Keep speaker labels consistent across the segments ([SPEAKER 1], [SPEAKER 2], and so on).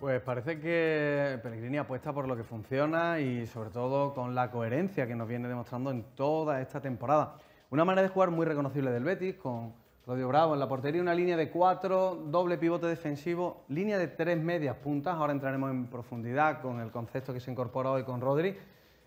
[SPEAKER 1] Pues parece que Pellegrini apuesta por lo que funciona y sobre todo con la coherencia que nos viene demostrando en toda esta temporada. Una manera de jugar muy reconocible del Betis, con Rodri Bravo en la portería, una línea de cuatro, doble pivote defensivo, línea de tres medias puntas. Ahora entraremos en profundidad con el concepto que se incorpora hoy con Rodri.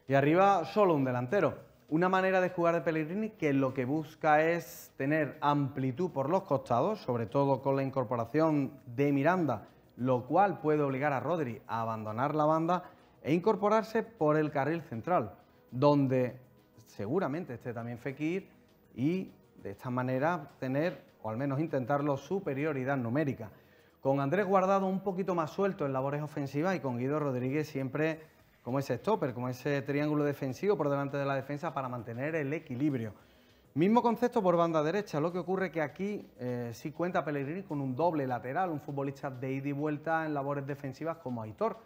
[SPEAKER 1] Y arriba solo un delantero. Una manera de jugar de Pellegrini que lo que busca es tener amplitud por los costados, sobre todo con la incorporación de Miranda lo cual puede obligar a Rodri a abandonar la banda e incorporarse por el carril central, donde seguramente esté también Fekir y de esta manera tener, o al menos intentarlo, superioridad numérica. Con Andrés Guardado un poquito más suelto en labores ofensivas y con Guido Rodríguez siempre como ese stopper, como ese triángulo defensivo por delante de la defensa para mantener el equilibrio. Mismo concepto por banda derecha, lo que ocurre que aquí eh, sí cuenta Pellegrini con un doble lateral, un futbolista de ida y vuelta en labores defensivas como Aitor.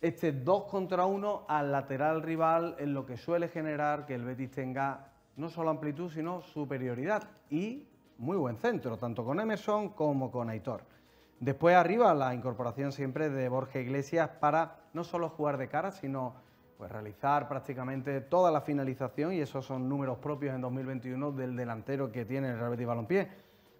[SPEAKER 1] Este 2 contra 1 al lateral rival es lo que suele generar que el Betis tenga no solo amplitud, sino superioridad y muy buen centro, tanto con Emerson como con Aitor. Después arriba la incorporación siempre de Borja Iglesias para no solo jugar de cara, sino pues realizar prácticamente toda la finalización y esos son números propios en 2021 del delantero que tiene el Real Betis Balompié.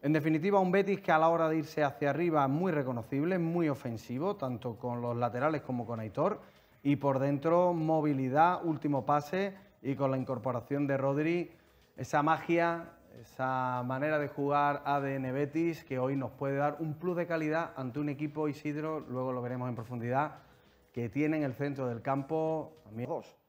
[SPEAKER 1] En definitiva, un Betis que a la hora de irse hacia arriba es muy reconocible, muy ofensivo, tanto con los laterales como con Aitor, y por dentro movilidad, último pase y con la incorporación de Rodri, esa magia, esa manera de jugar ADN Betis que hoy nos puede dar un plus de calidad ante un equipo Isidro, luego lo veremos en profundidad que tiene en el centro del campo. amigos.